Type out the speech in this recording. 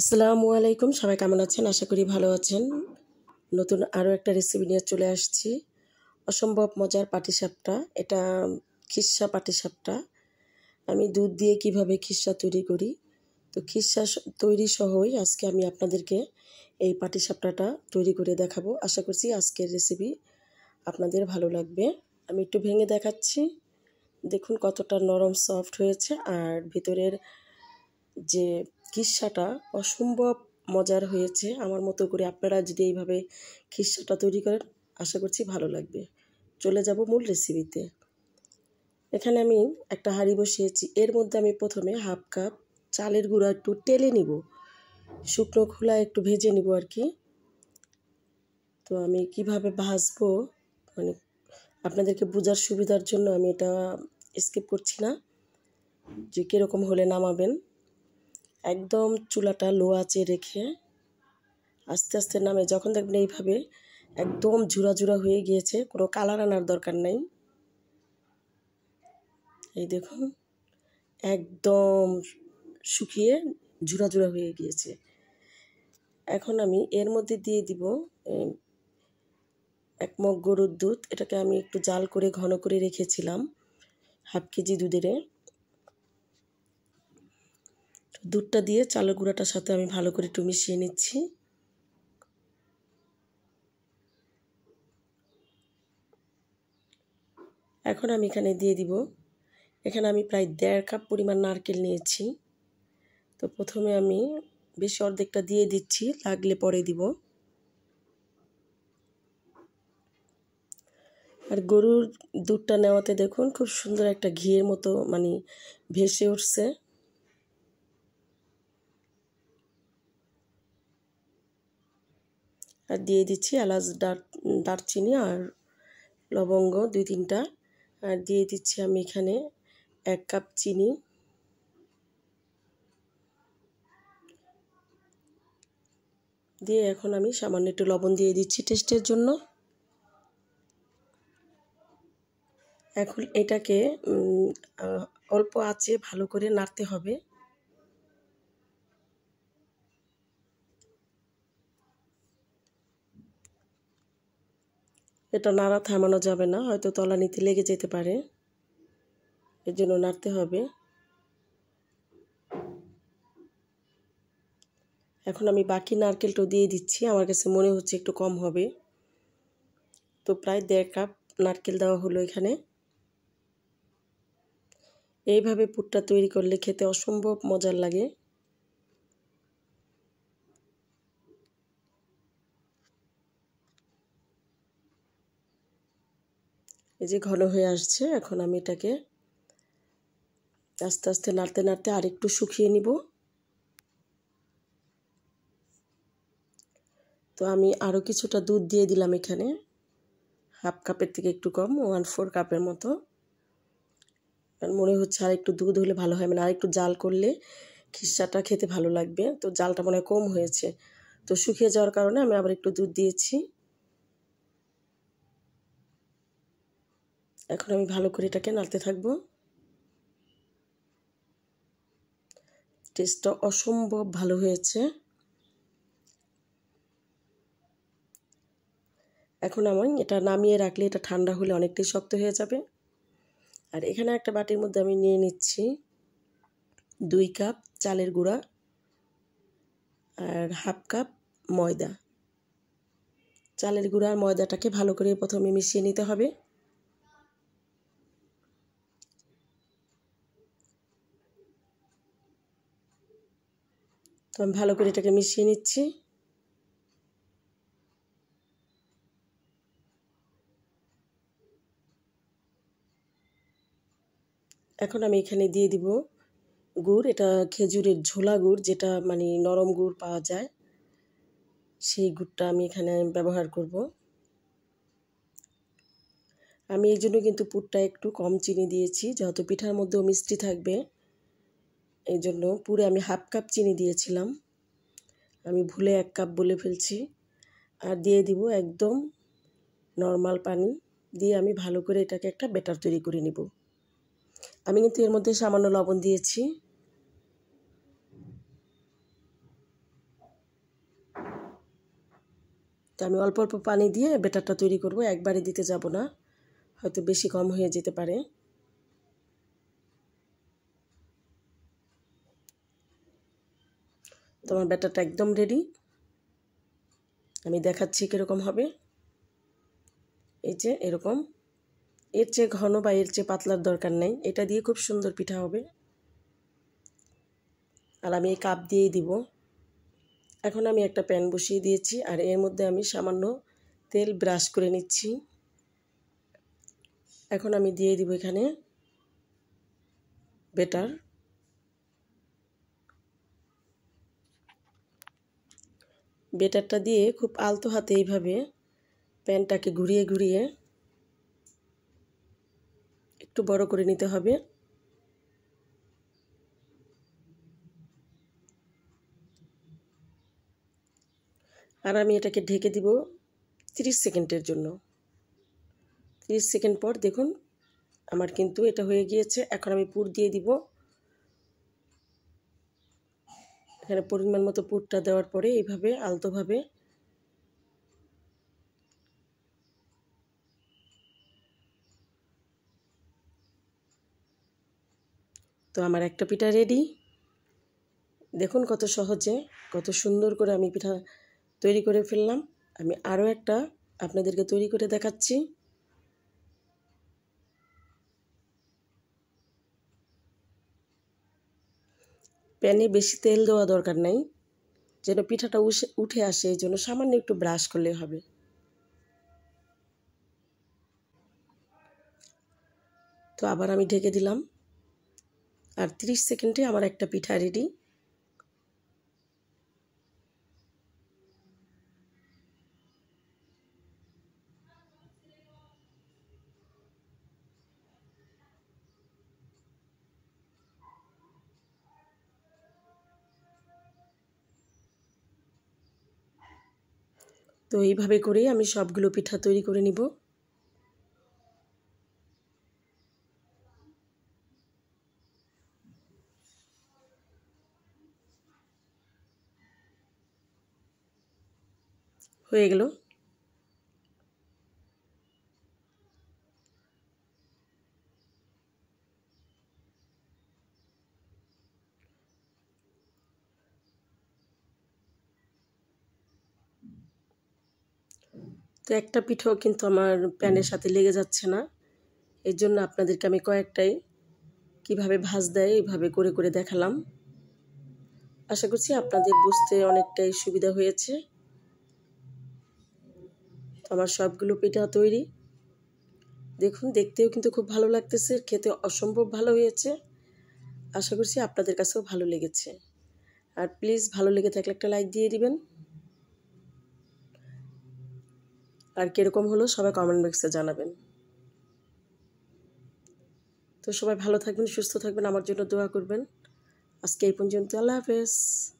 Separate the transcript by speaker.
Speaker 1: আসসালামু আলাইকুম সবাই কেমন আছেন আশা করি ভালো আছেন নতুন আরও একটা রেসিপি নিয়ে চলে আসছি অসম্ভব মজার পাটিসাপটা এটা খিসা পাটিসাপটা আমি দুধ দিয়ে কিভাবে খিসা তৈরি করি তো খিসা তৈরি সহই আজকে আমি আপনাদেরকে এই পাটিসাপটাটা তৈরি করে দেখাবো আশা করছি আজকের রেসিপি আপনাদের ভালো লাগবে আমি একটু ভেঙে দেখাচ্ছি দেখুন কতটা নরম সফট হয়েছে আর ভিতরের যে খিরসাটা অসম্ভব মজার হয়েছে আমার মতো করে আপনারা যদি এইভাবে খিরসাটা তৈরি করেন আশা করছি ভালো লাগবে চলে যাব মূল রেসিপিতে এখানে আমি একটা হাঁড়ি বসিয়েছি এর মধ্যে আমি প্রথমে হাফ কাপ চালের গুঁড়া একটু টেলে নিব শুকনো খোলা একটু ভেজে নিব আর কি তো আমি কিভাবে ভাজবো মানে আপনাদেরকে বোঝার সুবিধার জন্য আমি এটা স্কিপ করছি না যে কীরকম হলে নামাবেন একদম চুলাটা লো আঁচে রেখে আস্তে আস্তে নামে যখন দেখবেন এইভাবে একদম ঝুরা ঝুরা হয়ে গিয়েছে কোনো কালার আনার দরকার নাই এই দেখুন একদম শুকিয়ে ঝুরা ঝুরা হয়ে গিয়েছে এখন আমি এর মধ্যে দিয়ে দিব এক মগ গরুর দুধ এটাকে আমি একটু জাল করে ঘন করে রেখেছিলাম হাফ কেজি দুধেরে দুধটা দিয়ে চালের গুঁড়াটার সাথে আমি ভালো করে একটু মিশিয়ে নিচ্ছি এখন আমি এখানে দিয়ে দিব এখানে আমি প্রায় দেড় কাপ পরিমাণ নারকেল নিয়েছি তো প্রথমে আমি বেশি অর্ধেকটা দিয়ে দিচ্ছি লাগলে পরে দিব আর গরুর দুধটা নেওয়াতে দেখুন খুব সুন্দর একটা ঘিয়ের মতো মানে ভেসে উঠছে আর দিয়ে দিচ্ছি এলাচ ডার দারচিনি আর লবঙ্গ দুই তিনটা আর দিয়ে দিচ্ছি আমি এখানে এক কাপ চিনি দিয়ে এখন আমি সামান্য একটু লবণ দিয়ে দিচ্ছি টেস্টের জন্য এখন এটাকে অল্প আছে ভালো করে নাড়তে হবে এটা নাড়া থামানো যাবে না হয়তো তলানিতে লেগে যেতে পারে এর জন্য নাড়তে হবে এখন আমি বাকি নারকেলটাও দিয়ে দিচ্ছি আমার কাছে মনে হচ্ছে একটু কম হবে তো প্রায় দেড় কাপ নারকেল দেওয়া হলো এখানে এইভাবে পুটটা তৈরি করলে খেতে অসম্ভব মজার লাগে এই যে ঘন হয়ে আসছে এখন আমি এটাকে আস্তে আস্তে নাড়তে নাড়তে আরেকটু শুকিয়ে নিব তো আমি আরও কিছুটা দুধ দিয়ে দিলাম এখানে হাফ কাপের থেকে একটু কম ওয়ান ফোর কাপের মতো মনে হচ্ছে আর একটু দুধ হলে ভালো হয় মানে আর একটু জাল করলে খিসাটা খেতে ভালো লাগবে তো জালটা মনে কম হয়েছে তো শুকিয়ে যাওয়ার কারণে আমি আবার একটু দুধ দিয়েছি এখন আমি ভালো করে এটাকে নাড়তে থাকবো টেস্টটা অসম্ভব ভালো হয়েছে এখন আমি এটা নামিয়ে রাখলে এটা ঠান্ডা হলে অনেকটাই শক্ত হয়ে যাবে আর এখানে একটা বাটির মধ্যে আমি নিয়ে নিচ্ছি দুই কাপ চালের গুঁড়া আর হাফ কাপ ময়দা চালের গুঁড়া আর ময়দাটাকে ভালো করে প্রথমে মিশিয়ে নিতে হবে তো আমি ভালো করে এটাকে মিশিয়ে নিচ্ছি এখন আমি এখানে দিয়ে দিব গুড় এটা খেজুরের ঝোলা গুড় যেটা মানে নরম গুড় পাওয়া যায় সেই গুড়টা আমি এখানে ব্যবহার করব আমি এই জন্য কিন্তু পুরটা একটু কম চিনি দিয়েছি যত পিঠার মধ্যেও মিষ্টি থাকবে এই জন্য পুরে আমি হাফ কাপ চিনি দিয়েছিলাম আমি ভুলে এক কাপ বলে ফেলছি আর দিয়ে দিব একদম নর্মাল পানি দিয়ে আমি ভালো করে এটাকে একটা বেটার তৈরি করে নিব আমি কিন্তু এর মধ্যে সামান্য লবণ দিয়েছি তো আমি অল্প অল্প পানি দিয়ে বেটারটা তৈরি করব একবারে দিতে যাব না হয়তো বেশি কম হয়ে যেতে পারে তোমার ব্যাটারটা একদম রেডি আমি দেখাচ্ছি কীরকম হবে এই যে এরকম এর চেয়ে ঘন বা এর চেয়ে পাতলার দরকার নেই এটা দিয়ে খুব সুন্দর পিঠা হবে আর আমি এই কাপ দিয়েই দিব এখন আমি একটা প্যান বসিয়ে দিয়েছি আর এর মধ্যে আমি সামান্য তেল ব্রাশ করে নিচ্ছি এখন আমি দিয়ে দিব এখানে বেটার বেটারটা দিয়ে খুব আলতো হাতে এইভাবে প্যানটাকে ঘুরিয়ে ঘুরিয়ে একটু বড় করে নিতে হবে আর আমি এটাকে ঢেকে দিব 30 সেকেন্ডের জন্য 30 সেকেন্ড পর দেখুন আমার কিন্তু এটা হয়ে গিয়েছে এখন আমি পুর দিয়ে দিব এখানে পরিমাণ মতো পুরটা দেওয়ার পরে এইভাবে আলতোভাবে তো আমার একটা পিঠা রেডি দেখুন কত সহজে কত সুন্দর করে আমি পিঠা তৈরি করে ফেললাম আমি আরও একটা আপনাদেরকে তৈরি করে দেখাচ্ছি প্যানে বেশি তেল দেওয়া দরকার নাই যেন পিঠাটা উঠে আসে এই জন্য সামান্য একটু ব্রাশ করলে হবে তো আবার আমি ঢেকে দিলাম আর 30 সেকেন্ডে আমার একটা পিঠা রেডি তো এইভাবে করেই আমি সবগুলো পিঠা তৈরি করে নিব হয়ে গেল তো একটা পিঠেও কিন্তু আমার প্যানের সাথে লেগে যাচ্ছে না এর জন্য আপনাদেরকে আমি কয়েকটাই কিভাবে ভাজ দেয় এইভাবে করে করে দেখালাম আশা করছি আপনাদের বুঝতে অনেকটাই সুবিধা হয়েছে তো আমার সবগুলো পিঠা তৈরি দেখুন দেখতেও কিন্তু খুব ভালো লাগতেছে খেতে অসম্ভব ভালো হয়েছে আশা করছি আপনাদের কাছেও ভালো লেগেছে আর প্লিজ ভালো লেগে থাকলে একটা লাইক দিয়ে দিবেন আর কীরকম হলো সবাই কমেন্ট বক্সে জানাবেন তো সবাই ভালো থাকবেন সুস্থ থাকবেন আমার জন্য দোয়া করবেন আজকে এই পর্যন্ত আল্লাহ হাফেজ